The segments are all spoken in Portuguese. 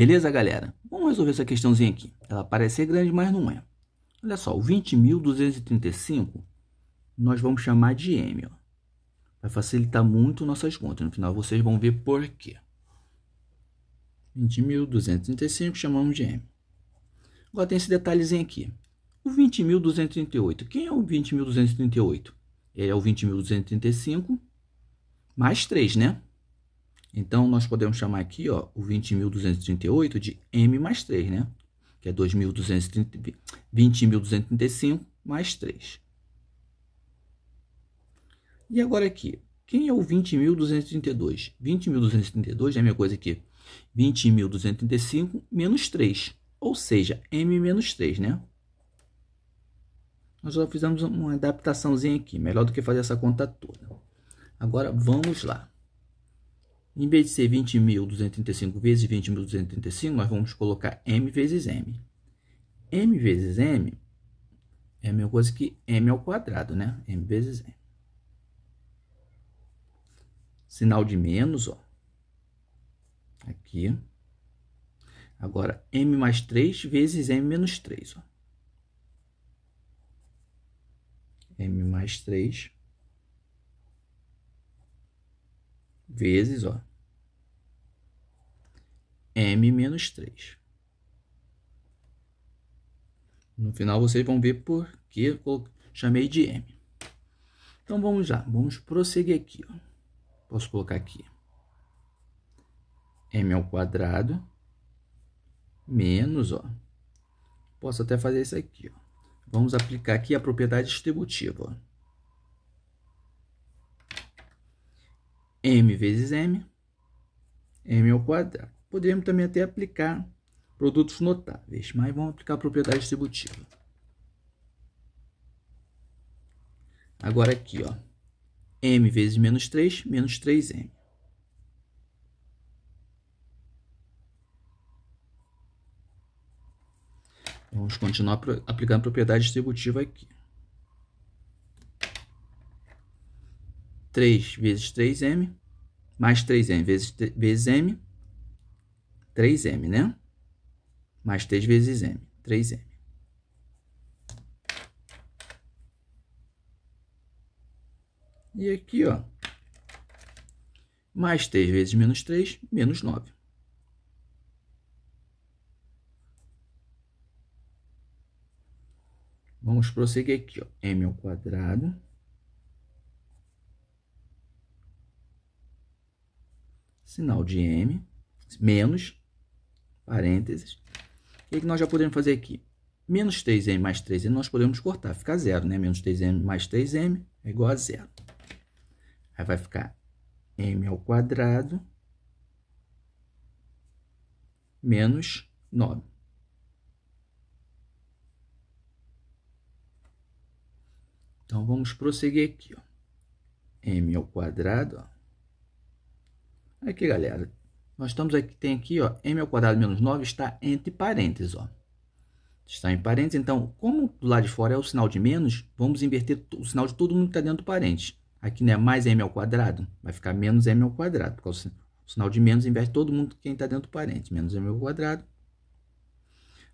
Beleza, galera? Vamos resolver essa questãozinha aqui. Ela parece ser grande, mas não é. Olha só, o 20.235 nós vamos chamar de M. Ó. Vai facilitar muito nossas contas. No final vocês vão ver por quê. 20.235 chamamos de M. Agora tem esse detalhezinho aqui. O 20.238. Quem é o 20.238? Ele é o 20.235 mais 3, né? Então, nós podemos chamar aqui ó, o 20.238 de M mais 3, né? Que é 20.235 mais 3. E agora aqui, quem é o 20.232? 20.232 é a mesma coisa aqui. 20.235 menos 3, ou seja, M menos 3, né? Nós já fizemos uma adaptaçãozinha aqui, melhor do que fazer essa conta toda. Agora, vamos lá. Em vez de ser 20.235 vezes 20.235, nós vamos colocar m vezes m. m vezes m é a mesma coisa que m ao quadrado, né? m vezes m. Sinal de menos, ó. Aqui. Agora, m mais 3 vezes m menos 3, ó. m mais 3 vezes, ó, m menos 3. No final vocês vão ver por que chamei de m. Então vamos lá, vamos prosseguir aqui. Ó. Posso colocar aqui m ao quadrado menos, ó. Posso até fazer isso aqui, ó. Vamos aplicar aqui a propriedade distributiva, ó. m vezes m, m ao quadrado. Poderíamos também até aplicar produtos notáveis, mas vamos aplicar a propriedade distributiva. Agora aqui, ó, m vezes menos 3, menos 3m. Vamos continuar aplicando a propriedade distributiva aqui. 3 vezes 3m, mais 3m vezes, vezes m, 3m, né? Mais 3 vezes m, 3m. E aqui, ó, mais 3 vezes menos 3, menos 9. Vamos prosseguir aqui, ó, m ao quadrado sinal de m menos parênteses. o é que nós já podemos fazer aqui? Menos 3m mais 3m nós podemos cortar, fica zero, né? Menos 3m mais 3m é igual a zero. Aí vai ficar m ao quadrado menos 9. Então, vamos prosseguir aqui, ó. m ao quadrado, ó. Aqui, galera, nós estamos aqui, tem aqui, ó, m ao quadrado menos 9 está entre parênteses, ó. Está em parênteses, então, como do lado de fora é o sinal de menos, vamos inverter o sinal de todo mundo que está dentro do parênteses. Aqui não é mais m ao quadrado, vai ficar menos m ao quadrado, porque o sinal de menos inverte todo mundo quem está dentro do parênteses, menos m ao quadrado.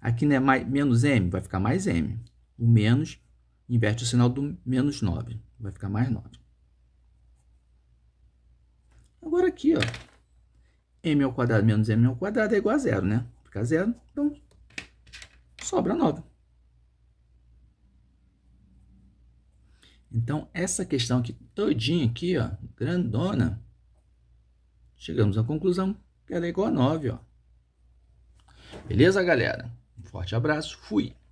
Aqui não é mais, menos m, vai ficar mais m. O menos inverte o sinal do menos 9, vai ficar mais 9. Agora aqui, ó, m ao quadrado menos m ao quadrado é igual a zero, né? Fica zero, então sobra 9. Então, essa questão aqui todinha aqui, ó, grandona, chegamos à conclusão que ela é igual a 9, ó. Beleza, galera? Um forte abraço, fui!